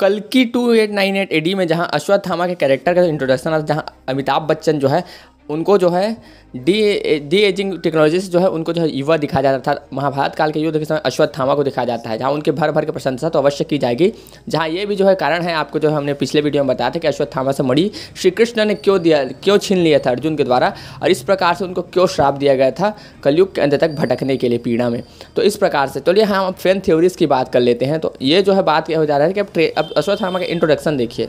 कल की two eight nine eight AD में जहाँ अश्वत्थामा के कैरेक्टर का इंट्रोडक्शन था जहाँ अमिताभ बच्चन जो है उनको जो है डी डी एजिंग टेक्नोलॉजी से जो है उनको जो है युवा दिखाया जाता था महाभारत काल के युद्ध के समय अश्वत्थामा को दिखाया जाता है जहाँ उनके भर भर के प्रशंसा तो अवश्य की जाएगी जहाँ ये भी जो है कारण है आपको जो है हमने पिछले वीडियो में बताया था कि अश्वत्थामा से मड़ी श्री कृष्ण ने क्यों दिया क्यों छीन लिया था अर्जुन के द्वारा और इस प्रकार से उनको क्यों श्राप दिया गया था कलयुग के अंत तक भटकने के लिए पीड़ा में तो इस प्रकार से चलिए हम अब फैन थ्योरीज की बात कर लेते हैं तो ये जो है बात क्या हो जा रहा है कि अब अश्वत्थामा का इंट्रोडक्शन देखिए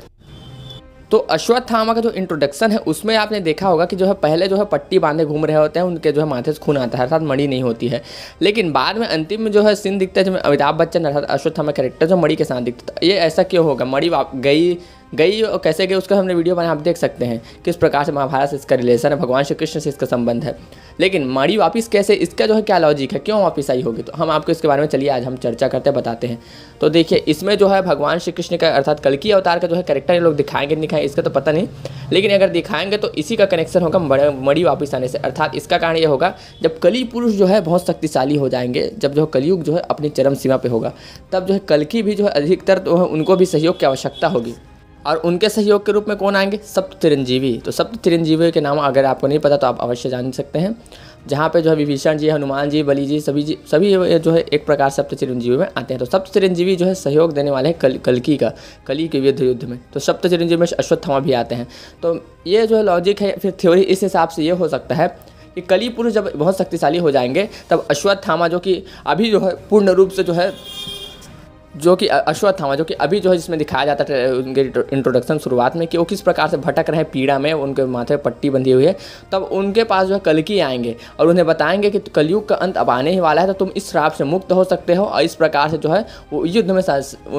तो अश्वत्थामा का जो इंट्रोडक्शन है उसमें आपने देखा होगा कि जो है पहले जो है पट्टी बांधे घूम रहे होते हैं उनके जो है माथे से खून आता है अर्थात मणि नहीं होती है लेकिन बाद में अंतिम में जो है सीन दिखता है जिसमें अमिताभ बच्चन अर्थात अश्वत्थामा कैरेक्टर जो मणि के साथ दिखता था ये ऐसा क्यों होगा मड़ी गई गई और कैसे गई उसका हमने वीडियो बनाया आप देख सकते हैं किस प्रकार से महाभारत से इसका रिलेशन है भगवान श्री कृष्ण से इसका संबंध है लेकिन माड़ी वापस कैसे इसका जो है क्या लॉजिक है क्यों वापस आई होगी तो हम आपको इसके बारे में चलिए आज हम चर्चा करते बताते हैं तो देखिए इसमें जो है भगवान श्री कृष्ण का अर्थात कलकी अवतार का जो है करेक्टर ये लोग दिखाएंगे दिखाएंगे इसका तो पता नहीं लेकिन अगर दिखाएंगे तो इसी का कनेक्शन होगा मड़ी वापस आने से अर्थात इसका कारण ये होगा जब कली पुरुष जो है बहुत शक्तिशाली हो जाएंगे जब जो कलयुग जो है अपनी चरम सीमा पर होगा तब जो है कलकी भी जो है अधिकतर तो उनको भी सहयोग की आवश्यकता होगी और उनके सहयोग के रूप में कौन आएंगे सप्त चिरंजीवी तो सप्त चिरंजीवी के नाम अगर आपको नहीं पता तो आप अवश्य जान सकते हैं जहाँ पे जो है विभीषण जी हनुमान जी बली जी सभी जी सभी जो है एक प्रकार सप्त चिरंजीवी में आते हैं तो सप्त चिरंजीवी जो है सहयोग देने वाले हैं कल कलकी का कली के युद्ध युद्ध में तो सप्त चिरंजीवी में अश्वत्थामा भी आते हैं तो ये जो है लॉजिक है फिर थ्योरी इस हिसाब से ये हो सकता है कि कली पुरुष जब बहुत शक्तिशाली हो जाएंगे तब अश्वत्थामा जो कि अभी जो है पूर्ण रूप से जो है जो कि अश्वत्थामा जो कि अभी जो है जिसमें दिखाया जाता है उनके इंट्रोडक्शन शुरुआत में कि वो किस प्रकार से भटक रहे हैं पीड़ा में उनके माथे पर पट्टी बंधी हुई है तब उनके पास जो है कलकी आएंगे और उन्हें बताएंगे कि कलयुग का अंत अब आने ही वाला है तो तुम इस श्राप से मुक्त हो सकते हो और इस प्रकार से जो है वो युद्ध में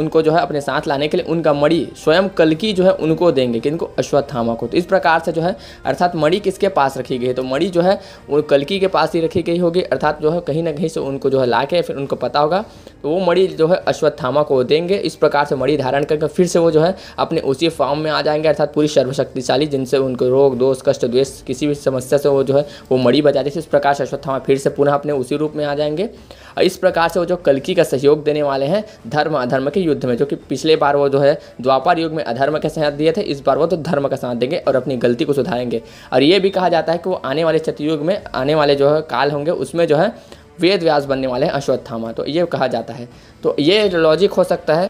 उनको जो है अपने साथ लाने के लिए उनका मणि स्वयं कलकी जो है उनको देंगे कि इनको अश्वत्थामा को तो इस प्रकार से जो है अर्थात मणि किसके पास रखी गई तो मणि जो है वो कलकी के पास ही रखी गई होगी अर्थात जो है कहीं ना कहीं से उनको जो है ला के फिर उनको पता होगा तो वो मणि जो है अश्वत्थामा धामा को देंगे इस प्रकार से मणि धारण करके फिर से वो जो है अपने उसी फॉर्म में आ जाएंगे अर्थात पूरी सर्वशक्तिशाली जिनसे उनको रोग दोष कष्ट द्वेष किसी भी समस्या से वो जो है वो मणि बजा जैसे इस प्रकार से अश्वत्थामा फिर से पुनः अपने उसी रूप में आ जाएंगे और इस प्रकार से वो जो कलकी का सहयोग देने वाले हैं धर्म अधर्म के युद्ध में जो कि पिछले बार वो जो है द्वापर युग में अधर्म के साथ दिए थे इस बार वो तो धर्म का साथ देंगे और अपनी गलती को सुधारेंगे और ये भी कहा जाता है कि वो आने वाले चतुर्युग में आने वाले जो है काल होंगे उसमें जो है वेद व्यास बनने वाले हैं अश्वत्थामा तो ये कहा जाता है तो ये लॉजिक हो सकता है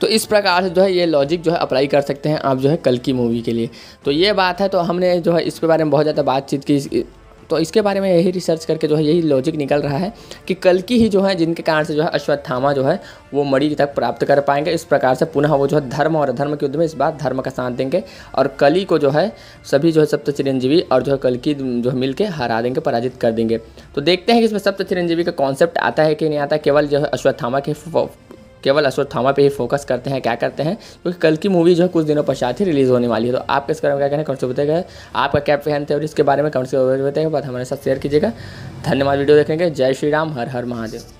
तो इस प्रकार से जो है ये लॉजिक जो है अप्लाई कर सकते हैं आप जो है कल की मूवी के लिए तो ये बात है तो हमने जो है इसके बारे में बहुत ज़्यादा बातचीत की तो इसके बारे में यही रिसर्च करके जो है यही लॉजिक निकल रहा है कि कल की ही जो है जिनके कारण से जो है अश्वत्थामा जो है वो मड़ी तक प्राप्त कर पाएंगे इस प्रकार से पुनः वो जो है धर्म और अधर्म के युद्ध में इस बार धर्म का साथ देंगे और कली को जो है सभी जो है सप्त चिरंजीवी और जो है कल की जो है मिलकर हरा देंगे पराजित कर देंगे तो देखते हैं कि इसमें सप्त चिरंजीवी का कॉन्सेप्ट आता है कि नहीं आता केवल जो है अश्वत्थामा के केवल अश्वत्थामा थामा पे ही फोकस करते हैं क्या करते हैं क्योंकि कल की मूवी जो है कुछ दिनों पश्चात ही रिलीज़ होने वाली है तो आपके इस बारे क्या कहना कौन से बताएगा आपका क्या फैन थे और इसके बारे में कौन से बताएगा बात हमारे साथ शेयर कीजिएगा धन्यवाद वीडियो देखेंगे जय श्री राम हर हर महादेव